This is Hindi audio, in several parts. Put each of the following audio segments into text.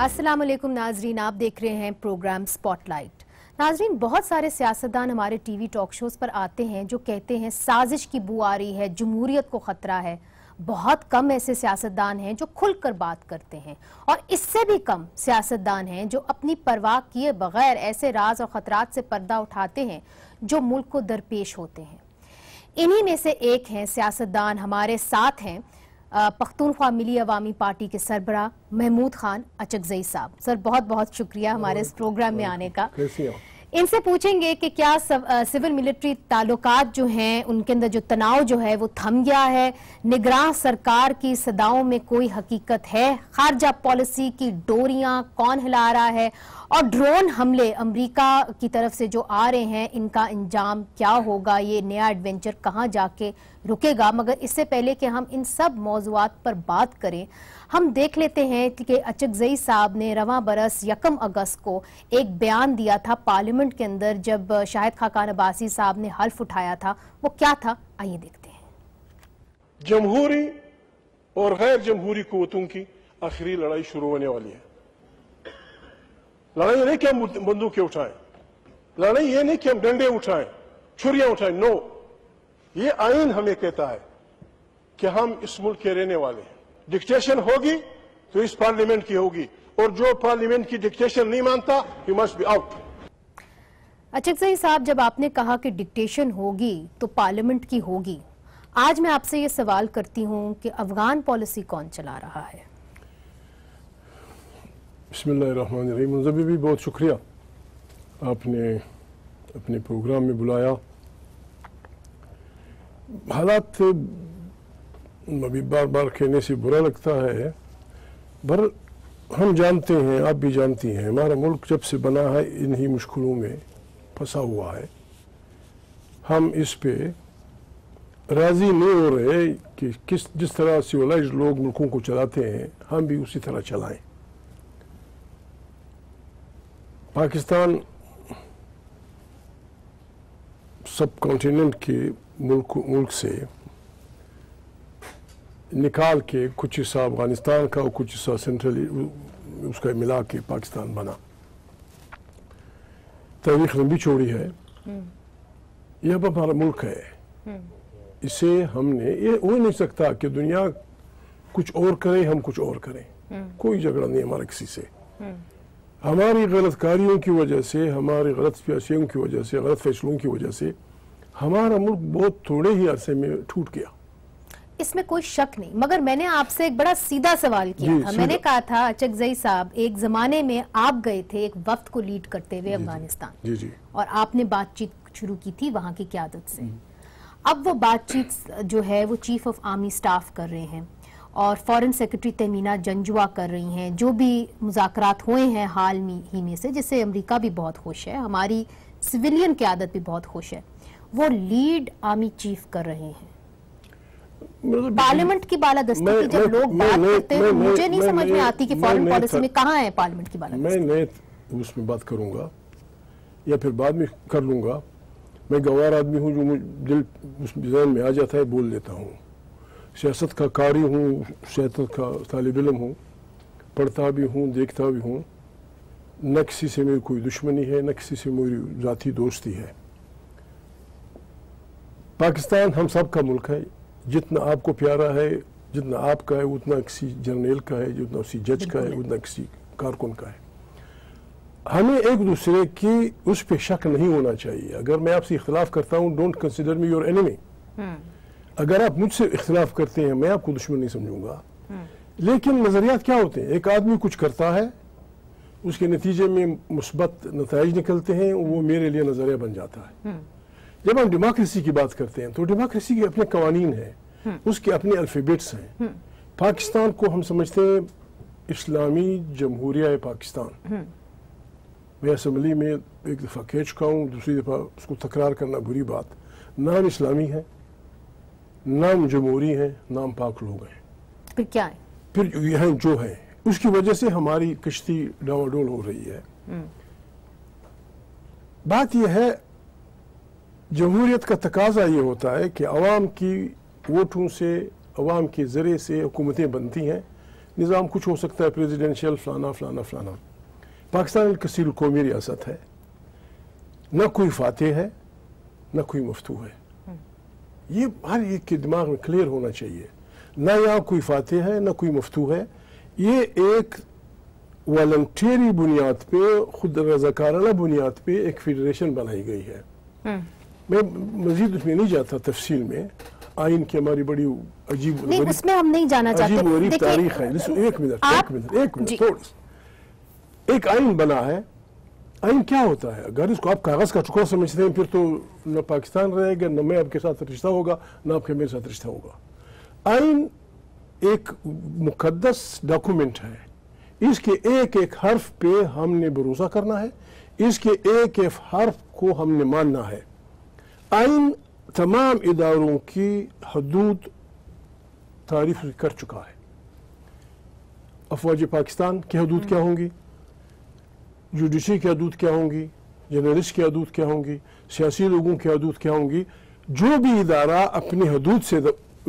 अस्सलाम वालेकुम नाजरीन आप देख रहे हैं प्रोग्राम स्पॉटलाइट नाजरीन बहुत सारे सियासतदान हमारे टीवी टॉक शोज़ पर आते हैं जो कहते हैं साजिश की बू आ रही है जमहूरियत को ख़तरा है बहुत कम ऐसे सियासतदान हैं जो खुलकर बात करते हैं और इससे भी कम सियासतदान हैं जो अपनी परवाह किए बगैर ऐसे राज और ख़तरात से पर्दा उठाते हैं जो मुल्क को दरपेश होते हैं इन्हीं में से एक हैं सियासतदान हमारे साथ हैं पख्तूनख्वा मिली अवामी पार्टी के सरबरा महमूद खान अचकजई साहब सर बहुत बहुत शुक्रिया हमारे इस प्रोग्राम में आने का इनसे पूछेंगे कि क्या सव, आ, सिविल मिलिट्री ताल्लुकात जो हैं उनके अंदर जो तनाव जो है वो थम गया है निगरान सरकार की सदाओं में कोई हकीकत है खारजा पॉलिसी की डोरियां कौन हिला रहा है और ड्रोन हमले अमेरिका की तरफ से जो आ रहे हैं इनका अंजाम क्या होगा ये नया एडवेंचर कहाँ जाके रुकेगा मगर इससे पहले कि हम इन सब मौजूद पर बात करें हम देख लेते हैं कि अचकजई साहब ने रवा बरस यकम अगस्त को एक बयान दिया था पार्लियामेंट के अंदर जब शाहिद खाकान अब्बासी साहब ने हल्फ उठाया था वो क्या था आइए देखते हैं जमहूरी और गैर जमहूरी कोतों की आखिरी लड़ाई शुरू होने वाली है लड़ाई नहीं कि हम बंदूकें उठाएं लड़ाई ये नहीं कि हम डंडे उठाएं छुरियां उठाएं नो ये आइन हमें कहता है कि हम इस मुल्क के रहने वाले हैं डिक्टेशन होगी तो इस पार्लियामेंट की होगी और जो पार्लियामेंट की डिक्टेशन नहीं मानता यू मस्ट बी आउट अचक सही साहब जब आपने कहा कि डिक्टेशन होगी तो पार्लियामेंट की होगी आज मैं आपसे ये सवाल करती हूँ कि अफगान पॉलिसी कौन चला रहा है बसमीम भी बहुत शुक्रिया आपने अपने प्रोग्राम में बुलाया हालात अभी बार बार कहने से बुरा लगता है पर हम जानते हैं आप भी जानती हैं हमारा मुल्क जब से बना है इन्हीं मुश्किलों में फंसा हुआ है हम इस पे राज़ी नहीं हो रहे कि किस जिस तरह सिविलाइज लोग मुल्कों को चलाते हैं हम भी उसी तरह चलाएं पाकिस्तान सब कॉन्टिनेंट के मुल्क मुल्क से निकाल के कुछ हिस्सा अफगानिस्तान का और कुछ हिस्सा सेंट्रल उसका मिला के पाकिस्तान बना तारीख लंबी चौड़ी है यह अब हमारा मुल्क है इसे हमने ये हो नहीं सकता कि दुनिया कुछ और करे हम कुछ और करें कोई झगड़ा नहीं हमारा किसी से हमारी गलत कार्यों की वजह से हमारी गलत प्यासियों की वजह से गलत फैसलों की वजह से हमारा मुल्क बहुत थोड़े ही अरसे में टूट गया इसमें कोई शक नहीं मगर मैंने आपसे एक बड़ा सीधा सवाल किया था मैंने कहा था अचक जई साहब एक जमाने में आप गए थे एक वक्त को लीड करते हुए अफगानिस्तान और आपने बातचीत शुरू की थी वहां की क्यादत से हम्म। अब वो बातचीत जो है वो चीफ ऑफ आर्मी स्टाफ कर रहे हैं और फॉरेन सेक्रेटरी तमीना जंजुआ कर रही हैं जो भी मुजाकरात हुए हैं हाल में ही में से जिससे अमेरिका भी बहुत खुश है हमारी सिविलियन क्यादत भी बहुत खुश है वो लीड आर्मी चीफ कर रहे हैं मतलब पार्लियामेंट की बालादस्ती की जब लोग बात करते हैं मुझे नहीं समझ में आती कि फॉरेन पॉलिसी में कहाँ है पार्लियामेंट की बालादस्ती मैं उसमें बात करूंगा या फिर बाद में कर लूंगा मैं गवार आदमी हूँ जो मुझे दिल उस डिजाइन में आ जाता है बोल देता हूँ सियासत का कारी हूँ सियासत का तालब इलम हूँ पढ़ता भी हूँ देखता भी हूँ न किसी से मेरी कोई दुश्मनी है न किसी से मेरी ज़ाती दोस्ती है पाकिस्तान हम सब का मुल्क है जितना आपको प्यारा है जितना आपका है उतना किसी जर्नल का है जितना उसी जज का है उतना किसी कारकुन का है हमें एक दूसरे की उस पर शक नहीं होना चाहिए अगर मैं आपसे इख्तलाफ करता हूँ don't consider me your enemy अगर आप मुझसे इख्तलाफ करते हैं मैं आपको दुश्मन नहीं समझूंगा हम्म। लेकिन नज़रियात क्या होते हैं एक आदमी कुछ करता है उसके नतीजे में मुस्बत नतज निकलते हैं वो मेरे लिए नज़रिया बन जाता है हम्म। जब हम डेमोक्रेसी की बात करते हैं तो डेमोक्रेसी के अपने कवानीन हैं हम्म। उसके अपने अल्फ़ेबेट्स हैं हम्म। पाकिस्तान को हम समझते हैं इस्लामी जमहूरिया पाकिस्तान हम्म। मैं असम्बली में एक दफ़ा कह चुका हूँ दूसरी दफ़ा उसको तकरार करना बुरी बात नाम इस्लामी है नाम जमहूरी है नाम पाक लोग हैं फिर क्या है फिर यह जो है उसकी वजह से हमारी कश्ती डावाडोल हो रही है बात यह है जमहूरीत का तकाजा ये होता है कि आवाम की वोटों से आवाम के ज़रिए से हुकूमतें बनती हैं निज़ाम कुछ हो सकता है प्रेजिडेंशियल फ़लाना फ़लाना फ़लाना पाकिस्तान एक कसीर कौमी रियासत है न कोई फातह है न कोई मफतू है ये हर एक के दिमाग में क्लियर होना चाहिए ना यहाँ कोई फातह है ना कोई मफतू है ये एक वॉल्टरी बुनियाद पर खुद रजाकाराना बुनियाद पर एक फेडरेशन बनाई गई है हम्म। मैं मजीद उसमें नहीं जाता तफसील में आइन की हमारी बड़ी अजीब नहीं उसमें हम नहीं जाना चाहते अजीब गरीब तारीख है एक मिनट एक मिनट एक मिनट थोड़ा एक आइन बना है आइन क्या होता है अगर इसको आप कागज का टुकड़ा समझते हैं फिर तो न पाकिस्तान रहेगा न मैं आपके साथ रिश्ता होगा न आपके मेरे साथ रिश्ता होगा आइन एक मुकदस डॉक्यूमेंट है इसके एक एक हर्फ पे हमने भरोसा करना है इसके एक एक हर्फ को हमने मानना है आइन तमाम इदारों की हदूद तारीफ कर चुका है अफवाज पाकिस्तान की हदूद क्या होंगी जुडिशी की हदूद क्या होंगी जर्नलिस्ट की हदूद क्या होंगी सियासी लोगों की हदूद क्या होंगी जो भी इदारा अपनी हदूद से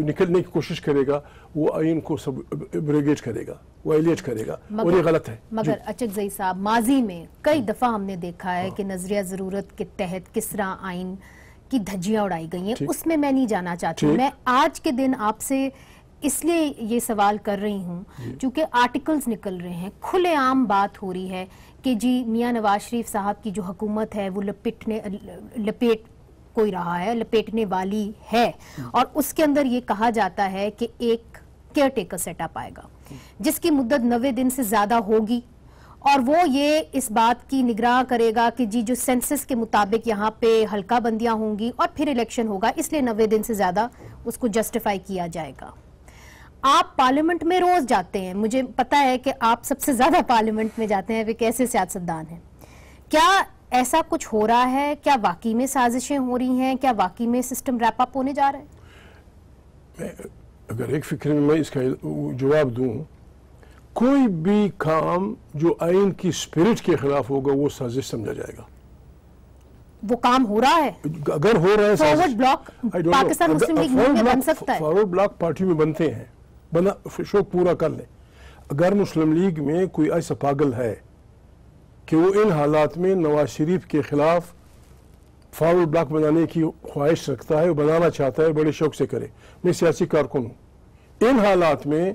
निकलने की कोशिश करेगा वो आइन को सब ब्रिगेट करेगा वायलेट करेगा और ये गलत है मगर अचक जई साहब माजी में कई दफ़ा हमने देखा है कि नजरिया ज़रूरत के तहत किस तरह आइन की धज्जियां उड़ाई गई हैं उसमें मैं नहीं जाना चाहती मैं आज के दिन आपसे इसलिए ये सवाल कर रही हूँ क्योंकि आर्टिकल्स निकल रहे हैं खुलेआम बात हो रही है कि जी मियाँ नवाज शरीफ साहब की जो हुकूमत है वो लपेटने लपेट कोई रहा है लपेटने वाली है हम्म। और उसके अंदर ये कहा जाता है कि एक केयर टेकर सेटअप आएगा हम्म। जिसकी मुद्दत नवे दिन से ज्यादा होगी और वो ये इस बात की निगरान करेगा कि जी जो सेंसस के मुताबिक यहाँ पे हल्का बंदियां होंगी और फिर इलेक्शन होगा इसलिए नब्बे दिन से ज़्यादा उसको जस्टिफाई किया जाएगा आप पार्लियामेंट में रोज़ जाते हैं मुझे पता है कि आप सबसे ज़्यादा पार्लियामेंट में जाते हैं वे कैसे सियासतदान हैं क्या ऐसा कुछ हो रहा है क्या वाकई में साजिशें हो रही हैं क्या वाकई में सिस्टम रैप अप होने जा रहा है मैं अगर एक फिक्र में मैं इसका जवाब दूँ कोई भी काम जो आइन की स्पिरिट के खिलाफ होगा वो साजिश समझा जाएगा वो काम हो रहा है अगर हो रहा है forward block Pakistan Muslim League में बन सकता है फॉरवर्ड ब्लॉक पार्टी में बनते हैं बना शौक पूरा कर ले अगर मुस्लिम लीग में कोई ऐसा पागल है कि वो इन हालात में नवाज शरीफ के खिलाफ फॉरवर्ड ब्लॉक बनाने की ख्वाहिश रखता है बनाना चाहता है बड़े शौक से करे मैं सियासी कारकुन हूँ इन हालात में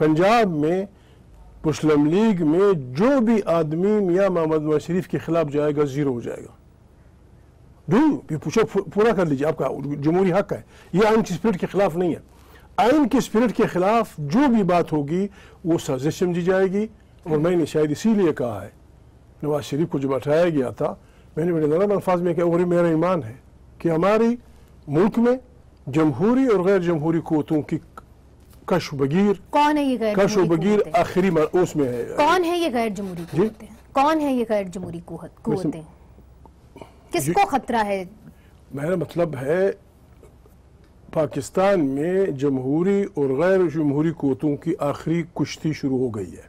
पंजाब में मुस्लिम लीग में जो भी आदमी मियाँ मोहम्मद नवाज शरीफ के खिलाफ जाएगा ज़ीरो हो जाएगा दूँ ये पूछो पूरा कर लीजिए आपका जमहूरी हक है ये आइन की स्पिरिट के खिलाफ नहीं है आइन के स्पिरिट के खिलाफ जो भी बात होगी वो साजिश समझी जाएगी और मैंने शायद इसीलिए कहा है नवाज शरीफ को जब बैठाया गया था मैंने बड़े नरम अल्फाज में कहा और मेरा ईमान है कि हमारी मुल्क में जमहूरी और गैर जमहूरी कोतों की कश बगीर कौन है ये गैर कश बगीर आखिरी उसमें है कौन है ये गैर जमहूरी कौन है ये गैर जमहूरी किसको खतरा है मेरा मतलब है पाकिस्तान में जमहूरी और गैर जमहूरी कोतों की आखिरी कुश्ती शुरू हो गई है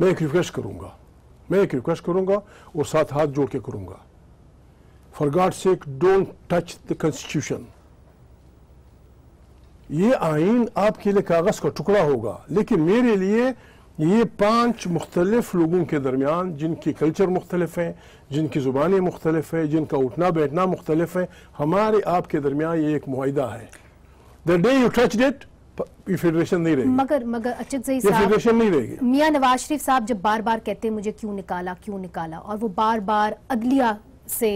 मैं एक रिक्वेस्ट करूंगा मैं एक रिक्वेस्ट करूंगा और साथ हाथ जोड़ के करूंगा for God sake don't touch the constitution ये आइन आपके लिए कागज़ का टुकड़ा होगा लेकिन मेरे लिए ये पांच मुख्तलिफ लोगों के दरमियान जिनके कल्चर मुख्तलिफ हैं जिनकी ज़ुबानें मुख्तलिफ हैं जिनका उठना बैठना मुख्तलिफ है हमारे आपके दरमियान ये एक माहा है the day you touch that federation नहीं रहेगी मगर मगर अचक फेडरेशन नहीं रहेगी मियां नवाज शरीफ साहब जब बार बार कहते हैं मुझे क्यों निकाला क्यों निकाला और वो बार बार अदलिया से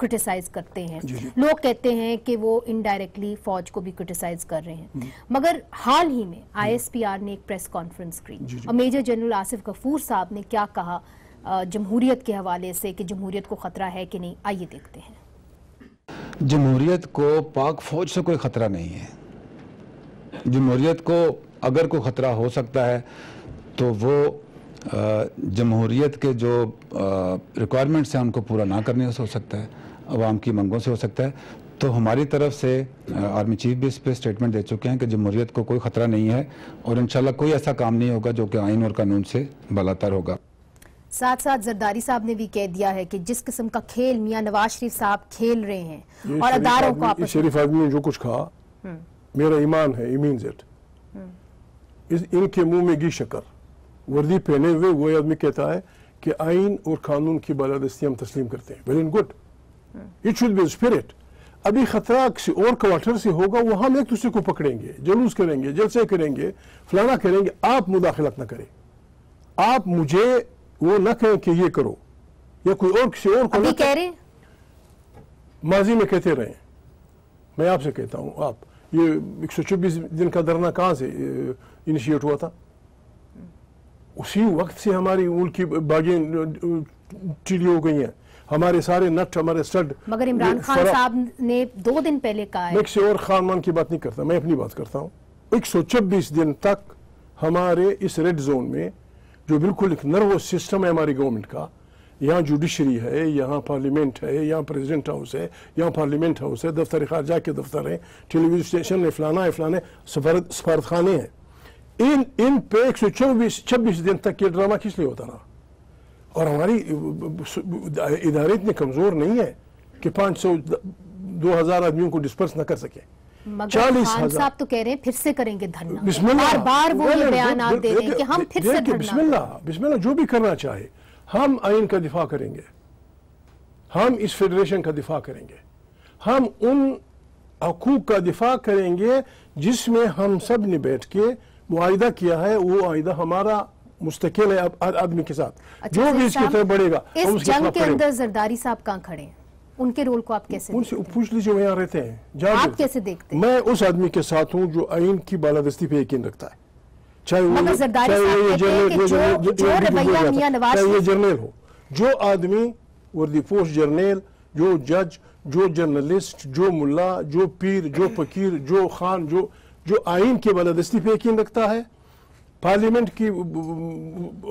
क्रिटिसाइज करते हैं लोग कहते हैं कि वो इनडायरेक्टली फौज को भी क्रिटिसाइज कर रहे हैं हम्म। मगर हाल ही में आईएसपीआर हम्म। ने एक प्रेस कॉन्फ्रेंस की और मेजर जनरल आसिफ गफूर साहब ने क्या कहा जमहूरियत के हवाले से कि जमहूरियत को ख़तरा है कि नहीं आइए देखते हैं जमहूरियत को पाक फौज से कोई ख़तरा नहीं है जमहूरियत को अगर कोई ख़तरा हो सकता है तो वो जमहूरीत के जो रिक्वायरमेंट्स हैं उनको पूरा ना करने से हो सकता है आवाम की मंगों से हो सकता है तो हमारी तरफ से आर्मी चीफ भी इस पर स्टेटमेंट दे चुके हैं कि जमहूरीत को कोई ख़तरा नहीं है और इन कोई ऐसा काम नहीं होगा जो कि आइन और कानून से बलातर होगा साथ साथ जरदारी साहब ने भी कह दिया है कि जिस किस्म का खेल मियाँ नवाज शरीफ साहब खेल रहे हैं और अदारों को शरीफ आदमी ने जो कुछ कहा हम्म। मेरा ईमान है इमीन जेट हम्म। इनके मुंह में गी शकर वर्दी पहने हुए वो आदमी कहता है कि आइन और कानून की बालादस्ती हम तस्लीम करते हैं well good it should be spirit अभी खतरा किसी और क्वार्टर से होगा वो हम एक दूसरे को पकड़ेंगे जुलूस करेंगे जलसे करेंगे फलाना करेंगे आप मुदाखलत ना करें आप मुझे वो ना कहें कि ये करो या कोई और किसी और को अभी कह रहे माजी में कहते रहे मैं आपसे कहता हूं आप ये एक सौ छब्बीस दिन का धरना कहां से इनिशिएट हुआ था उसी वक्त से हमारी ऊन की बागें चिड़ी हो गई हैं हमारे सारे नट हमारे स्टड मगर इमरान खान साहब ने दो दिन पहले कहा है मैं किसी और मान की बात नहीं करता मैं अपनी बात करता हूँ एक सौ छब्बीस दिन तक हमारे इस रेड जोन में जो बिल्कुल एक नर्वस सिस्टम है हमारी गवर्नमेंट का यहाँ जुडिशरी है यहाँ पार्लियामेंट है यहाँ प्रेसिडेंट हाउस है यहाँ पार्लियामेंट हाउस है दफ्तर खारजा के दफ्तर है टेलीविजन स्टेशन है फलाना है फलाना सफारत खाने हैं इन इन पे एक सौ चौबीस छब्बीस दिन तक ये ड्रामा किस लिए होता रहा और हमारी इदारे इतने कमज़ोर नहीं है कि पांच सौ दो हज़ार आदमियों को डिस्पर्स ना कर सके चालीस साहब तो कह रहे हैं फिर से करेंगे बार बार वो बयान आप दे रहे हैं कि हम फिर से जो भी करना चाहे हम आइन का दिफा करेंगे हम इस फेडरेशन का दिफा करेंगे हम उन हकूक का दिफा करेंगे जिसमें हम सब ने बैठ के मुआदा किया है वो आयदा हमारा मुस्तकिल है आदमी के साथ अच्छा, जो भी इसकी तरफ बढ़ेगा जरदारी साहब कहाँ खड़े हैं उनके रोल को आप कैसे उनसे पूछ लीजिए वो यहाँ रहते हैं आप कैसे देखते हैं मैं उस आदमी के साथ हूँ जो आईन की बालादस्ती पे यकीन रखता है चाहे जर्नल हो जो आदमी वर्दीपोश जर्नल जो जज जो जर्नलिस्ट जो मुल्ला जो पीर जो फकीर जो खान जो जो आइन की बालादस्ती पर यकीन रखता है पार्लियामेंट की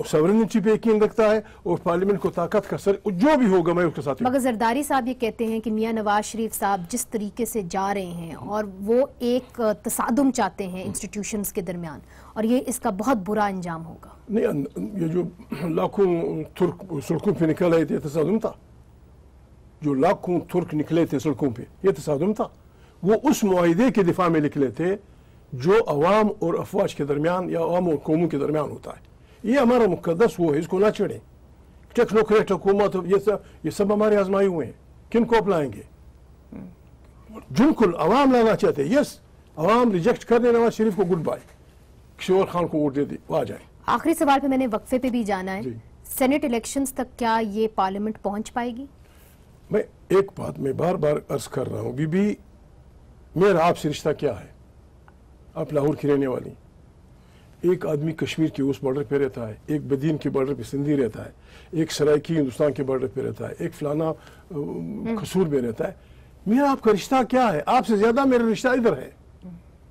सवरनिटी पे यकीन रखता है और पार्लियामेंट को ताकत का सर जो भी होगा मैं उसके साथ मगर जरदारी साहब ये कहते हैं कि मियाँ नवाज शरीफ साहब जिस तरीके से जा रहे हैं और वो एक तसादम चाहते हैं इंस्टीट्यूशन के दरमियान और ये इसका बहुत बुरा अंजाम होगा नहीं ये जो लाखों तुर्क सड़कों पर निकल आए थे तसादम था जो लाखों तुर्क निकले थे सड़कों पर यह तसादम था वो उस माहे के दिफा में निकले थे जो अवाम और अफवाज के दरमियान या अवाम और कौमों के दरमियान होता है ये हमारा मुकदस वो है इसको ना छेड़ें टेक्नोक्रेट हुकूमत ये सब ये सब हमारे आजमाए हुए हैं किन को अपनाएंगे बिल्कुल अवाम लाना चाहते हैं यस अवाम रिजेक्ट कर दे नवाज शरीफ को गुड बाय किशोर खान को वोट दे दे आ जाए आखिरी सवाल पे मैंने वक्फे पे भी जाना है सेनेट इलेक्शन तक क्या ये पार्लियामेंट पहुंच पाएगी मैं एक बात मैं बार बार अर्ज कर रहा हूँ बीबी मेरा आपसे रिश्ता क्या है आप लाहौर की रहने वाली एक आदमी कश्मीर के उस बॉर्डर पे रहता है एक बदीन के बॉर्डर पे सिंधी रहता है एक सरायकी हिंदुस्तान के बॉर्डर पे रहता है एक फलाना कसूर हम्म। में रहता है मेरा आपका रिश्ता क्या है आपसे ज़्यादा मेरा रिश्ता इधर है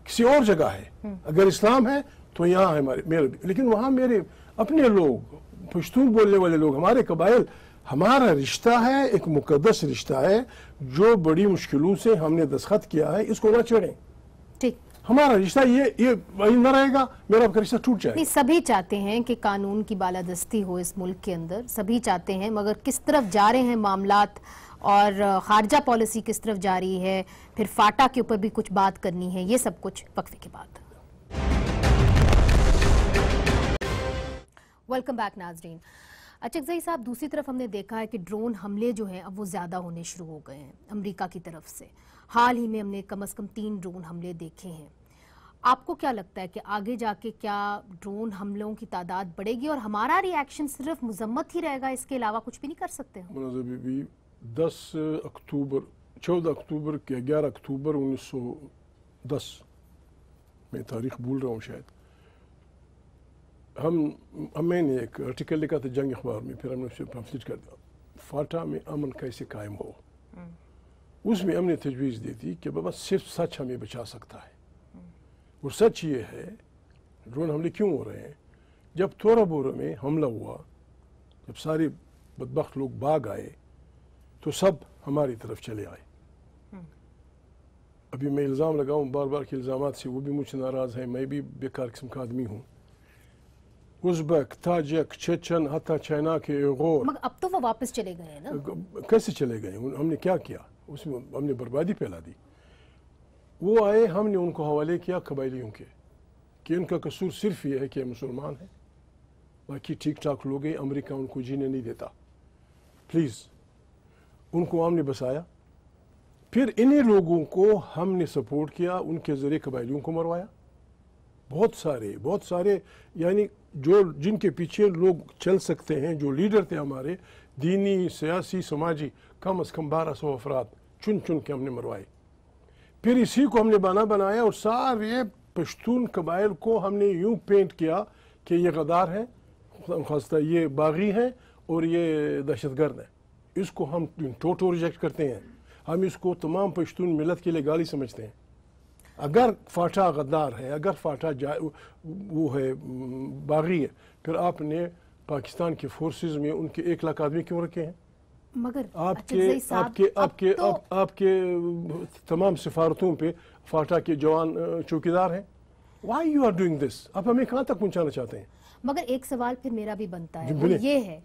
किसी और जगह है हम्म। अगर इस्लाम है तो यहाँ है हमारे मेरे लेकिन वहाँ मेरे अपने लोग पश्तून बोलने वाले लोग हमारे कबाइल हमारा रिश्ता है एक मुकदस रिश्ता है जो बड़ी मुश्किलों से हमने दस्खत किया है इसको ना छेड़ें हमारा रिश्ता ये ये न रहेगा मेरा आपका रिश्ता टूट जाएगा सभी चाहते हैं कि कानून की बालादस्ती हो इस मुल्क के अंदर सभी चाहते हैं मगर किस तरफ जा रहे हैं मामलात और खारजा पॉलिसी किस तरफ जा रही है फिर फाटा के ऊपर भी कुछ बात करनी है ये सब कुछ वक्फे के बाद वेलकम बैक नाजरीन अचक अच्छा, जई साहब दूसरी तरफ हमने देखा है कि ड्रोन हमले जो हैं अब वो ज़्यादा होने शुरू हो गए हैं अमेरिका की तरफ से हाल ही में हमने कम अज़ कम तीन ड्रोन हमले देखे हैं आपको क्या लगता है कि आगे जाके क्या ड्रोन हमलों की तादाद बढ़ेगी और हमारा रिएक्शन सिर्फ मजम्मत ही रहेगा इसके अलावा कुछ भी नहीं कर सकते हम बीबी दस अक्टूबर चौदह अक्टूबर के ग्यारह अक्टूबर उन्नीस सौ दस मैं तारीख भूल रहा हूँ शायद हम मैंने एक आर्टिकल लिखा था जंग अखबार में फिर हमने उसे पम्फलिट कर दिया फाटा में अमन कैसे कायम हो हम्म। उसमें हमने तजवीज़ दी थी कि बाबा सिर्फ सच हमें बचा सकता है और सच ये है ड्रोन हमले क्यों हो रहे हैं जब थोड़ा बोरा में हमला हुआ जब सारे बदबक लोग भाग आए तो सब हमारी तरफ चले आए हम्म। अभी मैं इल्ज़ाम लगाऊँ बार बार के इल्ज़ाम से वो भी मुझसे नाराज़ है मैं भी बेकार किस्म का आदमी हूँ उजबक ताजक चेचन हता चाइना के गौर मगर अब तो वो वापस चले गए ना कैसे चले गए हमने क्या किया उसमें हमने बर्बादी फैला दी वो आए हमने उनको हवाले किया कबायलियों के कि उनका कसूर सिर्फ ये है कि मुसलमान हैं बाकी ठीक ठाक लोग हैं अमरीका उनको जीने नहीं देता प्लीज़ उनको हमने बसाया फिर इन्हीं लोगों को हमने सपोर्ट किया उनके ज़रिए कबायलियों को मरवाया बहुत सारे बहुत सारे यानी जो जिनके पीछे लोग चल सकते हैं जो लीडर थे हमारे दीनी सियासी समाजी कम अज़ कम बारह सौ अफराद चुन चुन के हमने मरवाए फिर इसी को हमने बना बनाया और सारे पश्तून कबाइल को हमने यूं पेंट किया कि ये गदार हैं खासता ये बागी हैं और ये दहशत गर्द हैं इसको हम टोटो रिजेक्ट करते हैं हम इसको तमाम पश्तून मिलत के लिए गाली समझते हैं अगर फाटा गद्दार है अगर फाटा जा वो है बागी है फिर आपने पाकिस्तान की फोर्सेस में उनके एक लाख आदमी क्यों रखे हैं मगर आपके अच्छा, आपके आपके तो... आप, आपके तमाम सिफारतों पे फाटा के जवान चौकीदार हैं why you are doing this आप हमें कहाँ तक पहुँचाना चाहते हैं मगर एक सवाल फिर मेरा भी बनता है वो ये है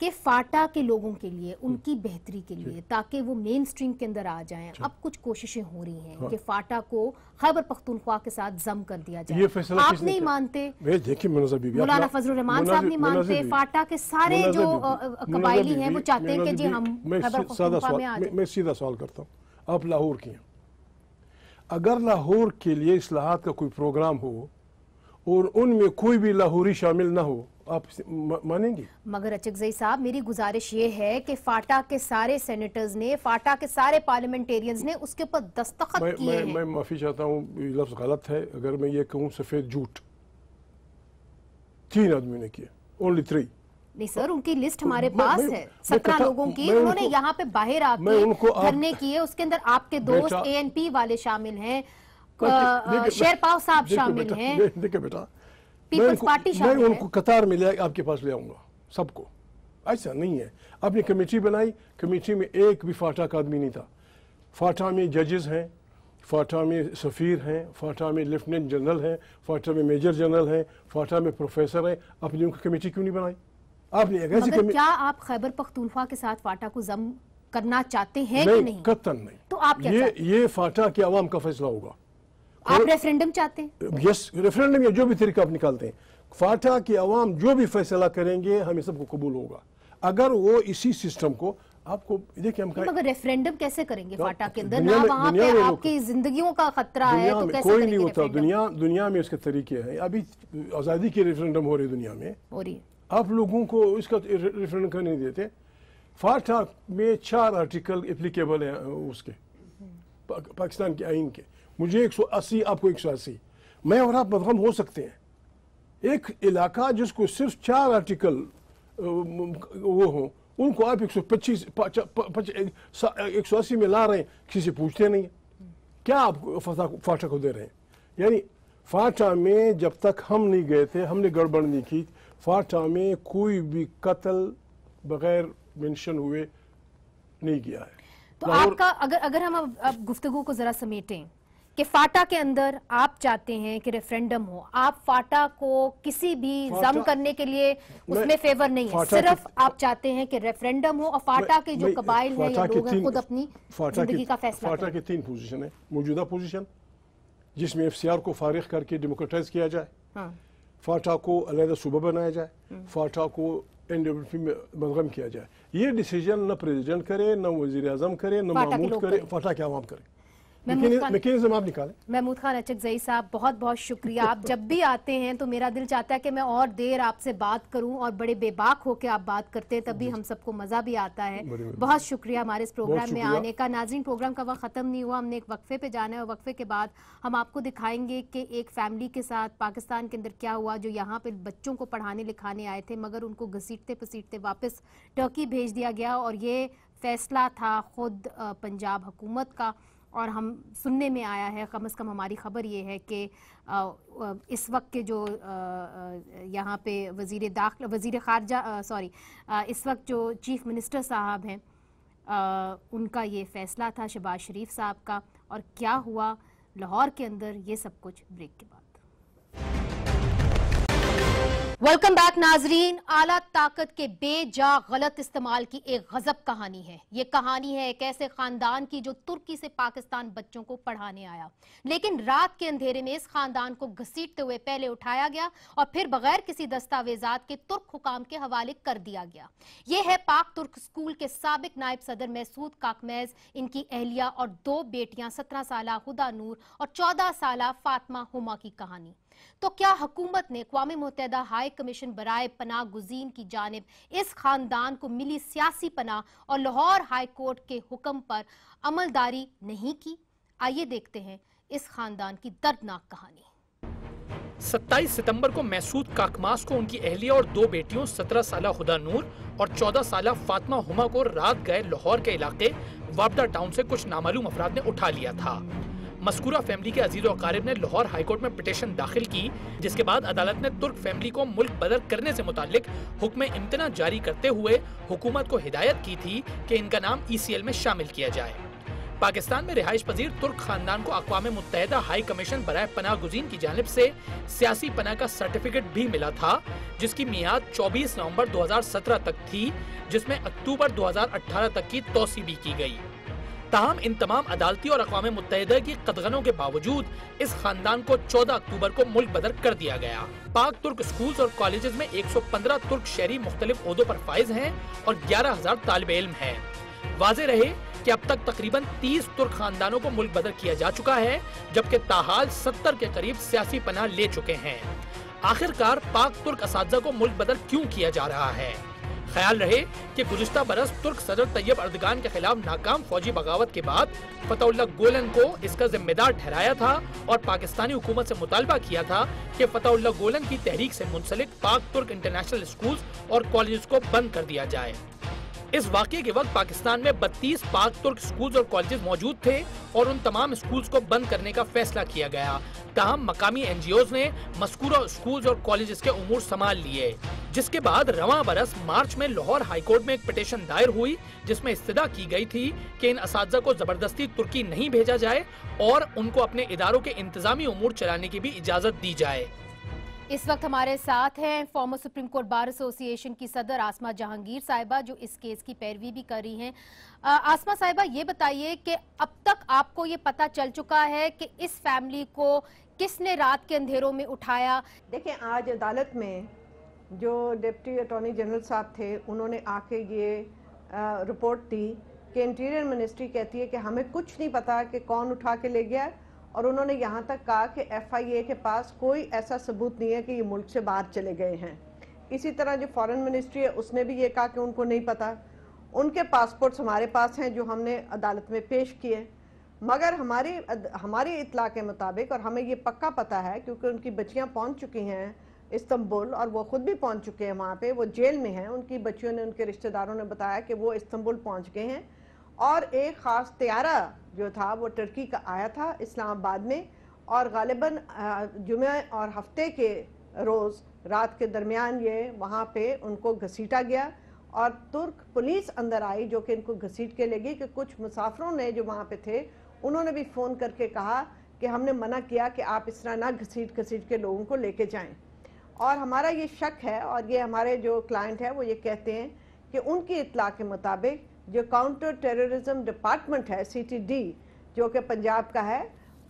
कि फाटा के लोगों के लिए उनकी बेहतरी के लिए ताकि वो मेन स्ट्रीम के अंदर आ जाएं अब कुछ कोशिशें हो रही हैं हाँ। कि फाटा को खैबर पख्तूनख्वा के साथ जम कर दिया जाए आप नहीं मानते मौलाना फजल रहमान साहब नहीं मानते फाटा के सारे जो कबायली है वो चाहते हैं कि जी हम में मैं सीधा सवाल करता हूँ आप लाहौर की अगर लाहौर के लिए असलाहत का कोई प्रोग्राम हो और उनमें कोई भी लाहौरी शामिल ना हो आप मानेंगे मगर अचक साहब मेरी गुजारिश ये है कि फाटा के सारे सेनेटर्स ने फाटा के सारे पार्लियामेंटेरियंस ने उसके ऊपर दस्तखत किए हैं। मैं माफी चाहता हूँ लफ्ज गलत है अगर मैं ये कहूँ सफेद झूठ तीन आदमी ने किया ओनली थ्री नहीं सर उनकी लिस्ट तो हमारे मैं, पास मैं, है सत्रह लोगों की उन्होंने यहाँ पे बाहर आके धरने किए उसके अंदर आपके दोस्त एएनपी वाले शामिल हैं साहब शामिल हैं बेटा पीपल्स पार्टी शामिल मैं उनको कतार में ले आपके पास ले आऊंगा सबको ऐसा नहीं है आपने कमेटी बनाई कमेटी में एक भी फाटा का आदमी नहीं था फाटा में जजेस हैं फाटा में सफ़ीर हैं फाटा में लेफ्टिनेंट जनरल हैं फाटा में मेजर जनरल हैं फाटा में प्रोफेसर हैं आपने उनकी कमेटी क्यों नहीं बनाई आपने एक ऐसी कमेटी क्या आप खैबर पख्तूनख्वा के साथ फाटा को जम करना चाहते हैं नहीं, नहीं? कतन नहीं तो आप ये ये फाटा के आवाम का फैसला होगा आप रेफरेंडम चाहते हैं यस रेफरेंडम या जो भी तरीका आप निकालते हैं फाटा की आवाम जो भी फैसला करेंगे हमें सबको कबूल होगा अगर वो इसी सिस्टम को आपको देखिए हम मगर रेफरेंडम कैसे करेंगे तो फाटा के अंदर ना वहाँ पे आपकी जिंदगियों का खतरा है तो कैसे कोई नहीं होता दुनिया दुनिया में उसके तरीके हैं अभी आज़ादी के रेफरेंडम हो रही दुनिया में हो रही आप लोगों को इसका रेफरेंडम करने नहीं देते फाटा में चार आर्टिकल एप्लीकेबल है उसके पाकिस्तान के आइन के मुझे 180 आपको 180 मैं और आप मदहम हो सकते हैं एक इलाका जिसको सिर्फ चार आर्टिकल वो हों उनको आप 125 एक सौ अस्सी में ला रहे हैं किसी से पूछते नहीं क्या आप फाटा को दे रहे हैं यानी फाटा में जब तक हम नहीं गए थे हमने गड़बड़ नहीं की फाटा में कोई भी कत्ल बगैर मेंशन हुए नहीं किया है तो आपका अगर अगर हम अब, अब गुफ्तगु को ज़रा समेटें कि फाटा के अंदर आप चाहते हैं कि रेफरेंडम हो आप फाटा को किसी भी जम करने के लिए उसमें फेवर नहीं है सिर्फ आप चाहते हैं कि रेफरेंडम हो और फाटा के जो कबाइल है या लोग हैं खुद अपनी जिंदगी का फैसला फाटा की तीन पोजीशन है मौजूदा पोजीशन जिसमें एफसीआर को फारिग करके डेमोक्रेटाइज किया जाए हाँ। फाटा को अलहदा सूबा बनाया जाए हाँ। फाटा को एनडब्ल्यूपी में मदगम किया जाए ये डिसीजन न प्रेजिडेंट करे न वजीर अजम करे न मामूद करे फाटा के आवाम करे महमूद खान महमूद खान अचकजई साहब बहुत बहुत शुक्रिया आप जब भी आते हैं तो मेरा दिल चाहता है कि मैं और देर आपसे बात करूं और बड़े बेबाक होकर आप बात करते हैं तभी हम सबको मजा भी आता है बहुत शुक्रिया हमारे इस प्रोग्राम में आने का नाजरीन प्रोग्राम का वक्त खत्म नहीं हुआ हमने एक वक्फे पे जाना है और वक्फे के बाद हम आपको दिखाएंगे कि एक फैमिली के साथ पाकिस्तान के अंदर क्या हुआ जो यहाँ पे बच्चों को पढ़ाने लिखाने आए थे मगर उनको घसीटते पसीटते वापस टर्की भेज दिया गया और ये फैसला था खुद पंजाब हुकूमत का और हम सुनने में आया है कम से कम हमारी खबर ये है कि इस वक्त के जो यहाँ पे वज़ी दाखिल वज़ी ख़ारजा सॉरी इस वक्त जो चीफ़ मिनिस्टर साहब हैं उनका ये फ़ैसला था शहबाज शरीफ साहब का और क्या हुआ लाहौर के अंदर ये सब कुछ ब्रेक के बाद वेलकम बैक नाजरीन आला ताकत के बेजा गलत इस्तेमाल की एक गजब कहानी है ये कहानी है एक ऐसे खानदान की जो तुर्की से पाकिस्तान बच्चों को पढ़ाने आया लेकिन रात के अंधेरे में इस खानदान को घसीटते हुए पहले उठाया गया और फिर बगैर किसी दस्तावेजात के तुर्क हुकाम के हवाले कर दिया गया ये है पाक तुर्क स्कूल के सबक नायब सदर महसूद काकमैज इनकी अहलिया और दो बेटियां सत्रह साल हुदा नूर और चौदह साल फातमा हुमा की कहानी तो क्या हुकूमत ने अवी मुतहदा हाई कमीशन बरए पना गुजीन की जानब इस खानदान को मिली सियासी पना और लाहौर हाई कोर्ट के हुक्म पर अमलदारी नहीं की आइए देखते हैं इस खानदान की दर्दनाक कहानी 27 सितंबर को मैसूद काकमास को उनकी अहलिया और दो बेटियों 17 साल हुदा नूर और 14 साल फातिमा हुमा को रात गए लाहौर के इलाके वापदा टाउन से कुछ नामालूम अफराद ने उठा लिया था मस्कूरा फैमिली के अजीज अकारब ने लाहौर हाईकोर्ट में पिटिशन दाखिल की जिसके बाद अदालत ने तुर्क फैमिली को मुल्क बदर करने से मुतालिक हुक्म इम्तना जारी करते हुए हुकूमत को हिदायत की थी कि इनका नाम ई सी एल में शामिल किया जाए पाकिस्तान में रिहाइश पजीर तुर्क खानदान को अकवा मुतहदा हाई कमीशन बरए पनाह गुजीन की जानब से सियासी पना का सर्टिफिकेट भी मिला था जिसकी मियाद 24 नवंबर 2017 तक थी जिसमें अक्टूबर 2018 तक की तोसी भी की गई तहम इन तमाम अदालती और अकवा मुतहदा की कदगनों के बावजूद इस खानदान को चौदह अक्टूबर को मुल्क बदर कर दिया गया पाक तुर्क स्कूल और कॉलेज में एक सौ पंद्रह तुर्क शहरी मुख्तलिफ अहदों पर फायज हैं और ग्यारह हजार तालब इलम है वाज रहे की अब तक तकरीबन तीस तुर्क खानदानों को मुल्क बदर किया जा चुका है जबकि ताहाल सत्तर के करीब सियासी पनाह ले चुके हैं आखिरकार पाक तुर्क इस को मुल्क बदर क्यों किया जा रहा है ख्याल रहे कि गुजश्ता बरस तुर्क सदर तैयब अर्दगान के खिलाफ नाकाम फौजी बगावत के बाद फतउल्ला गोलन को इसका जिम्मेदार ठहराया था और पाकिस्तानी हुकूमत से मुतालबा किया था कि फतउल्ला गोलन की तहरीक से मुंसलिक पाक तुर्क इंटरनेशनल स्कूल और कॉलेज को बंद कर दिया जाए इस वाक्य के वक्त पाकिस्तान में 32 पाक तुर्क स्कूल और कॉलेज मौजूद थे और उन तमाम स्कूल को बंद करने का फैसला किया गया तहम मकामी एन ने मस्कूरा स्कूल और कॉलेज के उमूर संभाल लिए जिसके बाद रवा बरस मार्च में लाहौर हाईकोर्ट में एक पिटिशन दायर हुई जिसमें इस्तदा की गई थी कि इन इस को जबरदस्ती तुर्की नहीं भेजा जाए और उनको अपने इदारों के इंतजामी उमूर चलाने की भी इजाजत दी जाए इस वक्त हमारे साथ हैं former Supreme Court Bar Association की सदर आसमा जहांगीर साहिबा जो इस केस की पैरवी भी कर रही हैं आसमा साहिबा ये बताइए कि अब तक आपको ये पता चल चुका है कि इस फैमिली को किसने रात के अंधेरों में उठाया देखें आज अदालत में जो डिप्टी अटॉर्नी जनरल साहब थे उन्होंने आके ये रिपोर्ट दी कि इंटीरियर मिनिस्ट्री कहती है कि हमें कुछ नहीं पता कि कौन उठा के ले गया और उन्होंने यहाँ तक कहा कि एफआईए के पास कोई ऐसा सबूत नहीं है कि ये मुल्क से बाहर चले गए हैं इसी तरह जो फॉरेन मिनिस्ट्री है उसने भी ये कहा कि उनको नहीं पता उनके पासपोर्ट्स हमारे पास हैं जो हमने अदालत में पेश किए मगर हमारी हमारी इतला के मुताबिक और हमें ये पक्का पता है क्योंकि उनकी बच्चियाँ पहुँच चुकी हैं इस्तंबुल और वो ख़ुद भी पहुँच चुके हैं वहाँ पर वो जेल में हैं उनकी बच्चियों ने उनके रिश्तेदारों ने बताया कि वो इस्तंबुल पहुँच गए हैं और एक ख़ास त्यारा जो था वो टर्की का आया था इस्लामाबाद में और गालिबा जुमे और हफ्ते के रोज़ रात के दरमियान ये वहाँ पे उनको घसीटा गया और तुर्क पुलिस अंदर आई जो कि इनको घसीट के ले गई कि कुछ मुसाफरों ने जो वहाँ पे थे उन्होंने भी फ़ोन करके कहा कि हमने मना किया कि आप इस तरह ना घसीट घसीट के लोगों को लेके जाएं और हमारा ये शक है और ये हमारे जो क्लाइंट है वो ये कहते हैं कि उनकी इतला के मुताबिक जो काउंटर टेररिज्म डिपार्टमेंट है सीटीडी जो कि पंजाब का है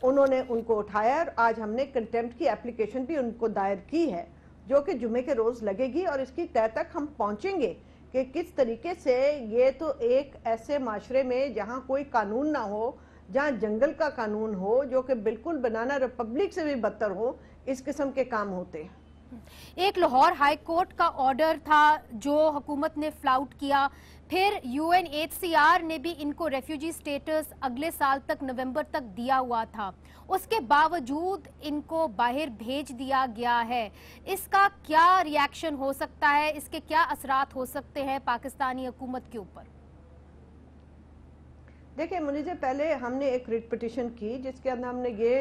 उन्होंने उनको उठाया और आज हमने कंटेम्प्ट की एप्लीकेशन भी उनको दायर की है जो कि जुमे के रोज़ लगेगी और इसकी तय तक हम पहुंचेंगे कि किस तरीके से ये तो एक ऐसे माशरे में जहां कोई कानून ना हो जहां जंगल का कानून हो जो कि बिल्कुल बनाना रिपब्लिक से भी बदतर हो इस किस्म के काम होते हैं एक लाहौर हाई कोर्ट का ऑर्डर था जो हुकूमत ने फ्लाउट किया फिर यूएनएचसीआर ने भी इनको रेफ्यूजी स्टेटस अगले साल तक नवंबर तक दिया हुआ था उसके बावजूद इनको बाहर भेज दिया गया है इसका क्या रिएक्शन हो सकता है इसके क्या असरात हो सकते हैं पाकिस्तानी हुकूमत के ऊपर देखिए मुनीजे पहले हमने एक रिट पिटिशन की जिसके अंदर हमने ये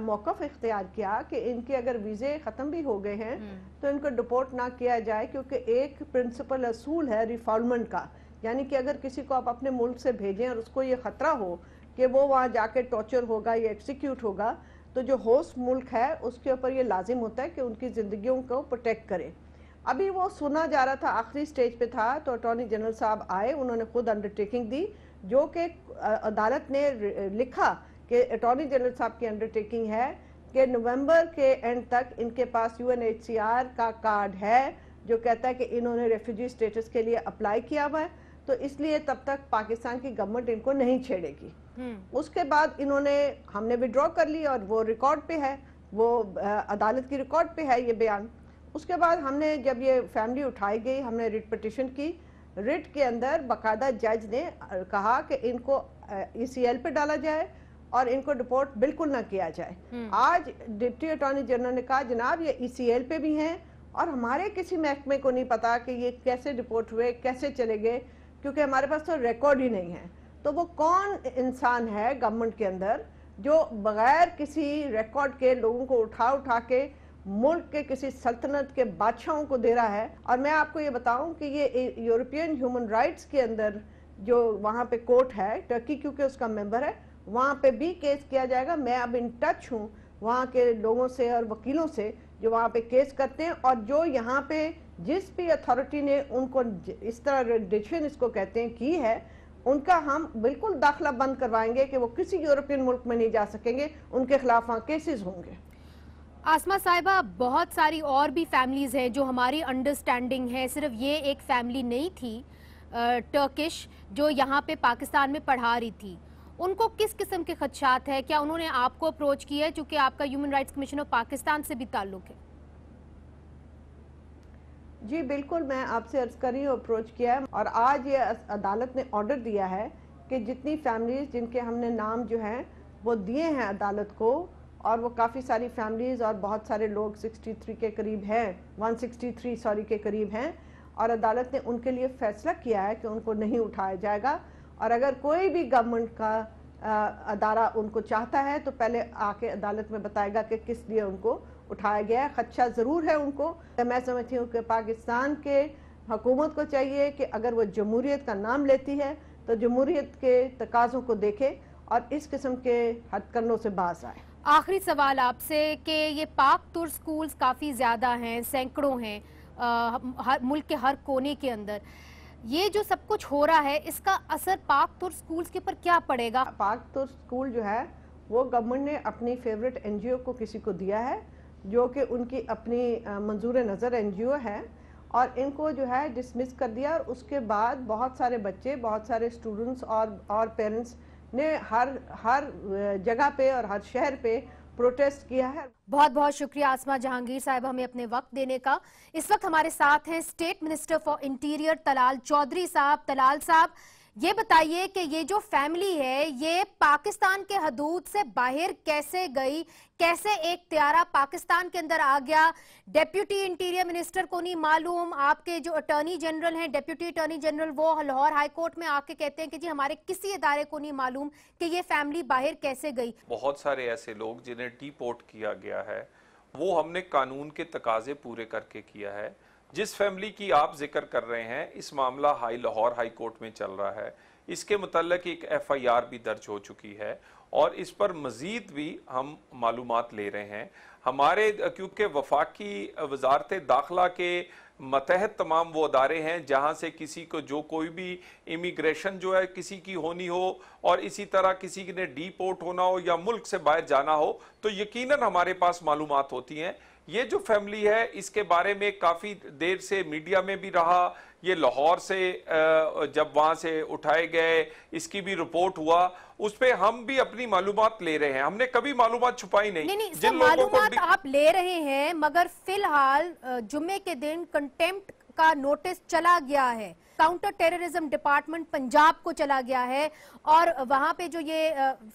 मौकफ इख्तियार किया कि इनके अगर वीज़े ख़त्म भी हो गए हैं हम्म। तो इनको डिपोर्ट ना किया जाए क्योंकि एक प्रिंसिपल असूल है रिफॉलमेंट का यानी कि अगर किसी को आप अपने मुल्क से भेजें और उसको ये ख़तरा हो कि वो वहाँ जाके टॉर्चर होगा या एक्सिक्यूट होगा तो जो होस्ट मुल्क है उसके ऊपर ये लाजिम होता है कि उनकी जिंदगी को प्रोटेक्ट करें अभी वो सुना जा रहा था आखिरी स्टेज पे था तो अटॉर्नी जनरल साहब आए उन्होंने खुद अंडरटेकिंग दी जो कि अदालत ने लिखा कि अटॉर्नी जनरल साहब की अंडरटेकिंग है कि नवंबर के एंड तक इनके पास यूएनएचसीआर का कार्ड है जो कहता है कि इन्होंने रेफ्यूजी स्टेटस के लिए अप्लाई किया हुआ है तो इसलिए तब तक पाकिस्तान की गवर्नमेंट इनको नहीं छेड़ेगी हम्म। उसके बाद इन्होंने हमने विड्रॉ कर ली और वो रिकॉर्ड पे है वो अदालत की रिकॉर्ड पे है ये बयान उसके बाद हमने जब ये फैमिली उठाई गई हमने रिट पटिशन की रिट के अंदर बाकायदा जज ने कहा कि इनको ई e पे डाला जाए और इनको रिपोर्ट बिल्कुल ना किया जाए हम्म। आज डिप्टी अटॉर्नी जनरल ने कहा जनाब ये ई e पे भी हैं और हमारे किसी महकमे को नहीं पता कि ये कैसे रिपोर्ट हुए कैसे चले गए क्योंकि हमारे पास तो रिकॉर्ड ही नहीं है तो वो कौन इंसान है गवर्नमेंट के अंदर जो बगैर किसी रिकॉर्ड के लोगों को उठा उठा के मुल्क के किसी सल्तनत के बादशाहों को दे रहा है और मैं आपको ये बताऊं कि ये यूरोपियन ह्यूमन राइट्स के अंदर जो वहाँ पे कोर्ट है टर्की क्योंकि उसका मेंबर है वहाँ पे भी केस किया जाएगा मैं अब इन टच हूँ वहाँ के लोगों से और वकीलों से जो वहाँ पे केस करते हैं और जो यहाँ पे जिस भी अथॉरिटी ने उनको इस तरह डिशन इसको कहते हैं की है उनका हम बिल्कुल दाखला बंद करवाएंगे कि वो किसी यूरोपियन मुल्क में नहीं जा सकेंगे उनके खिलाफ वहाँ केसेस होंगे आसमा साहिबा बहुत सारी और भी फैमिलीज़ हैं जो हमारी अंडरस्टैंडिंग है सिर्फ ये एक फैमिली नहीं थी टर्किश जो यहाँ पे पाकिस्तान में पढ़ा रही थी उनको किस किस्म के खदशात है क्या उन्होंने आपको अप्रोच किया है चूंकि आपका human rights commission of Pakistan से भी ताल्लुक है जी बिल्कुल मैं आपसे अर्ज कर रही हूँ अप्रोच किया है और आज ये अदालत ने ऑर्डर दिया है कि जितनी फैमिलीज जिनके हमने नाम जो हैं वो दिए हैं अदालत को और वो काफ़ी सारी फैमिलीज़ और बहुत सारे लोग 63 के करीब हैं 163 सॉरी के करीब हैं और अदालत ने उनके लिए फ़ैसला किया है कि उनको नहीं उठाया जाएगा और अगर कोई भी गवर्नमेंट का अदारा उनको चाहता है तो पहले आके अदालत में बताएगा कि किस लिए उनको उठाया गया है खदशा ज़रूर है उनको तो मैं समझती हूँ कि पाकिस्तान के हकूमत को चाहिए कि अगर वो जमहूरीत का नाम लेती है तो जमहूरीत के तकाज़ों को देखे और इस किस्म के हथकंडों से बाज आए आखिरी सवाल आपसे कि ये पाक तुर स्कूल्स काफ़ी ज़्यादा हैं सैकड़ों हैं हर मुल्क के हर कोने के अंदर ये जो सब कुछ हो रहा है इसका असर पाक तुर स्कूल्स के ऊपर क्या पड़ेगा पाक तुर स्कूल जो है वो गवर्नमेंट ने अपनी फेवरेट एनजीओ को किसी को दिया है जो कि उनकी अपनी मंजूर नज़र एनजीओ है और इनको जो है डिसमिस कर दिया और उसके बाद बहुत सारे बच्चे बहुत सारे स्टूडेंट्स और और पेरेंट्स ने हर हर जगह पे और हर शहर पे प्रोटेस्ट किया है बहुत बहुत शुक्रिया आसमा जहांगीर साहब हमें अपने वक्त देने का इस वक्त हमारे साथ हैं state minister for interior Talal Chaudhry साहब तलाल साहब ये बताइए कि ये जो फैमिली है ये पाकिस्तान के हदूद से बाहर कैसे गई कैसे एक त्यारा पाकिस्तान के अंदर आ गया डेप्यूटी इंटीरियर मिनिस्टर को नहीं मालूम आपके जो अटर्नी जनरल हैं डेप्यूटी अटर्नी जनरल वो लाहौर हाई कोर्ट में आके कहते हैं कि जी हमारे किसी इदारे को नहीं मालूम कि ये फैमिली बाहर कैसे गई बहुत सारे ऐसे लोग जिन्हें डिपोर्ट किया गया है वो हमने कानून के तकाजे पूरे करके किया है जिस फैमिली की आप जिक्र कर रहे हैं इस मामला हाई लाहौर हाई कोर्ट में चल रहा है इसके मतलब एक एफ आई आर भी दर्ज हो चुकी है और इस पर मज़ीद भी हम मालूम ले रहे हैं हमारे क्योंकि वफाकी वजारत दाखिला के मतहत तमाम वो अदारे हैं जहाँ से किसी को जो कोई भी इमिग्रेशन जो है किसी की होनी हो और इसी तरह किसी ने डीपोर्ट होना हो या मुल्क से बाहर जाना हो तो यकीनन हमारे पास मालूम होती हैं ये जो फैमिली है इसके बारे में काफ़ी देर से मीडिया में भी रहा ये लाहौर से जब वहाँ से उठाए गए इसकी भी रिपोर्ट हुआ उस पर हम भी अपनी मालूम ले रहे हैं हमने कभी मालूम छुपाई नहीं, नहीं, नहीं जिन लोगों को आप ले रहे हैं मगर फिलहाल जुम्मे के दिन कंटेम्प्ट का नोटिस चला गया है काउंटर टेररिज्म डिपार्टमेंट पंजाब को चला गया है और वहां पे जो ये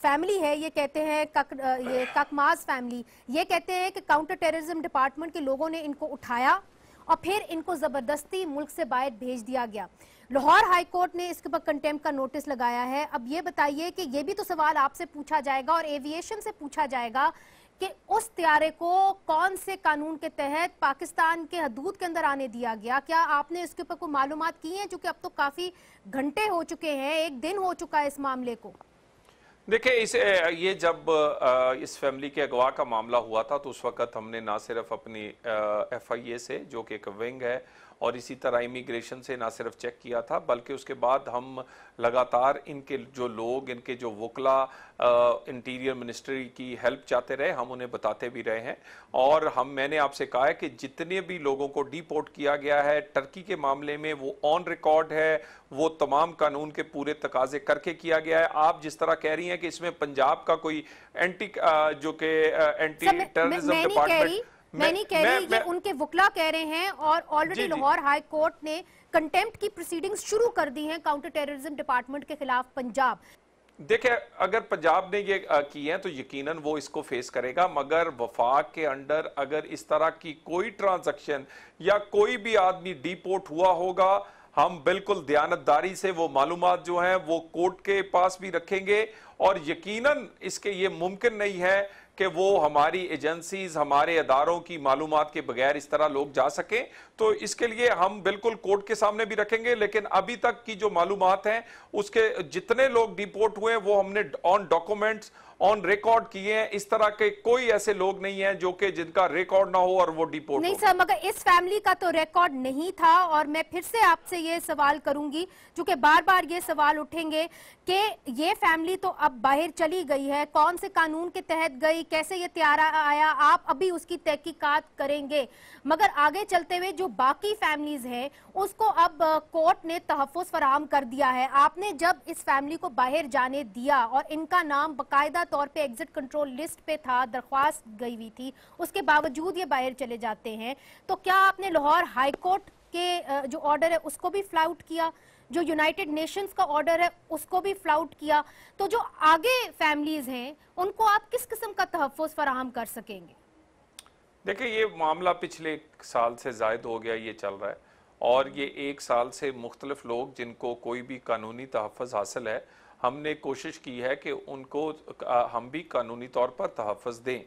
फैमिली है ये कहते हैं कक ये ककमास फैमिली ये कहते हैं कि काउंटर टेररिज्म डिपार्टमेंट के लोगों ने इनको उठाया और फिर इनको ज़बरदस्ती मुल्क से बाहर भेज दिया गया लाहौर हाई कोर्ट ने इसके ऊपर कंटेम्प का नोटिस लगाया है अब ये बताइए कि ये भी तो सवाल आपसे पूछा जाएगा और एविएशन से पूछा जाएगा कि उस त्यारे को कौन से कानून के तहत पाकिस्तान के हदूद के अंदर आने दिया गया क्या आपने इसके ऊपर कोई मालूम की है चूंकि अब तो काफ़ी घंटे हो चुके हैं एक दिन हो चुका है इस मामले को देखिए इस ये जब इस फैमिली के अगवा का मामला हुआ था तो उस वक्त हमने ना सिर्फ अपनी एफआईए से जो कि एक विंग है और इसी तरह इमिग्रेशन से ना सिर्फ चेक किया था बल्कि उसके बाद हम लगातार इनके जो लोग इनके जो वकला इंटीरियर मिनिस्ट्री की हेल्प चाहते रहे हम उन्हें बताते भी रहे हैं और हम मैंने आपसे कहा है कि जितने भी लोगों को डिपोर्ट किया गया है टर्की के मामले में वो ऑन रिकॉर्ड है वो तमाम कानून के पूरे तकाजे करके किया गया है आप जिस तरह कह रही हैं कि इसमें पंजाब का कोई एंटी जो कि एंटी टेररिज्म डिपार्टमेंट मैं नहीं कह रही ये उनके वकला कह रहे हैं और ऑलरेडी लाहौर हाई कोर्ट ने कंटेम्प्ट की प्रोसीडिंग्स शुरू कर दी हैं काउंटर टेररिज्म डिपार्टमेंट के खिलाफ पंजाब देखिए अगर पंजाब ने ये की है तो यकीनन वो इसको फेस करेगा मगर वफाक के अंडर अगर इस तरह की कोई ट्रांजैक्शन या कोई भी आदमी डिपोर्ट हुआ होगा हम बिल्कुल दयानतदारी से वो मालूम जो हैं वो कोर्ट के पास भी रखेंगे और यकीनन इसके ये मुमकिन नहीं है कि वो हमारी एजेंसीज हमारे अदारों की मालूम के बगैर इस तरह लोग जा सकें तो इसके लिए हम बिल्कुल कोर्ट के सामने भी रखेंगे लेकिन अभी तक की जो मालूम हैं उसके जितने लोग डिपोर्ट हुए वो हमने ऑन डॉक्यूमेंट्स ऑन रिकॉर्ड किए हैं इस तरह के कोई ऐसे लोग नहीं है जो कि जिनका रिकॉर्ड ना हो और वो डिपोर्ट नहीं सर मगर इस फैमिली का तो रिकॉर्ड नहीं था और मैं फिर से आपसे ये सवाल करूंगी चूंकि बार बार ये सवाल उठेंगे कि ये फैमिली तो अब बाहर चली गई है कौन से कानून के तहत गई कैसे ये त्यारा आया आप अभी उसकी तहकीकत करेंगे मगर आगे चलते हुए जो बाकी फैमिलीज है उसको अब कोर्ट ने तहफ़ फराम कर दिया है आपने जब इस फैमिली को बाहर जाने दिया और इनका नाम बाकायदा बाकायदा तौर पे एग्जिट कंट्रोल लिस्ट पे था दरख्वास्त गई हुई थी उसके बावजूद ये बाहर चले जाते हैं तो क्या आपने लाहौर हाईकोर्ट के जो ऑर्डर है उसको भी फ्लाउट किया जो यूनाइटेड नेशंस का ऑर्डर है उसको भी फ्लाउट किया तो जो आगे फैमिलीज हैं उनको आप किस किस्म का तहफ़ फराहम कर सकेंगे देखिए ये मामला पिछले साल से जायद हो गया ये चल रहा है और ये एक साल से मुख्तलिफ लोग जिनको कोई भी कानूनी तहफ़ हासिल है हमने कोशिश की है कि उनको हम भी कानूनी तौर पर तहफ़ दें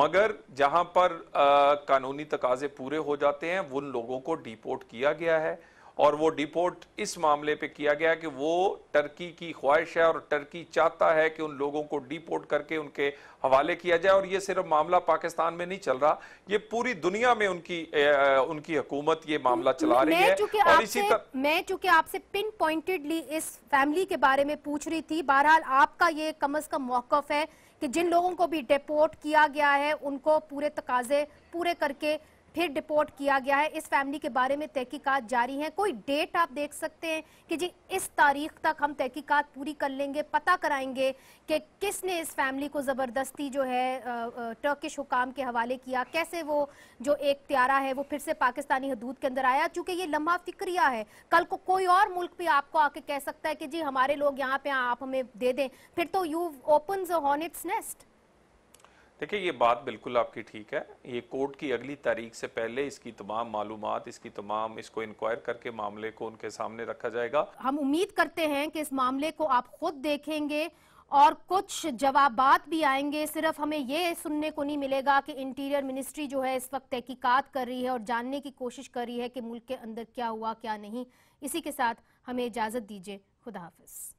मगर जहां पर आ, कानूनी तकाजे पूरे हो जाते हैं उन लोगों को डिपोर्ट किया गया है और वो डिपोर्ट इस मामले पे किया गया कि वो टर्की की ख्वाहिश है और टर्की चाहता है कि उन लोगों को डिपोर्ट करके उनके हवाले किया जाए और ये सिर्फ मामला पाकिस्तान में नहीं चल रहा ये पूरी दुनिया में उनकी ए, उनकी हुकूमत ये मामला चला रही है और इसी तर... मैं चूंकि आपसे पिन पॉइंटेडली इस फैमिली के बारे में पूछ रही थी बहरहाल आपका ये कम अज कम मौकफ है कि जिन लोगों को भी डिपोर्ट किया गया है उनको पूरे तकाजे पूरे करके फिर डिपोर्ट किया गया है इस फैमिली के बारे में तहकीकत जारी है कोई डेट आप देख सकते हैं कि जी इस तारीख तक हम तहकीकत पूरी कर लेंगे पता कराएंगे कि किसने इस फैमिली को ज़बरदस्ती जो है टर्किश हुकाम के हवाले किया कैसे वो जो एक त्यारा है वो फिर से पाकिस्तानी हदूद के अंदर आया चूंकि ये लम्हा फिक्रिया है कल को कोई और मुल्क भी आपको आके कह सकता है कि जी हमारे लोग यहाँ पे आप हमें दे दें फिर तो यू ओपन हॉर्नेट्स नेस्ट देखिए ये बात बिल्कुल आपकी ठीक है ये कोर्ट की अगली तारीख से पहले इसकी तमाम मालूम इसकी तमाम इसको इंक्वायर करके मामले को उनके सामने रखा जाएगा हम उम्मीद करते हैं कि इस मामले को आप खुद देखेंगे और कुछ जवाब भी आएंगे सिर्फ हमें ये सुनने को नहीं मिलेगा कि इंटीरियर मिनिस्ट्री जो है इस वक्त तहकीकत कर रही है और जानने की कोशिश कर रही है कि मुल्क के अंदर क्या हुआ क्या नहीं इसी के साथ हमें इजाज़त दीजिए खुदा हाफिज़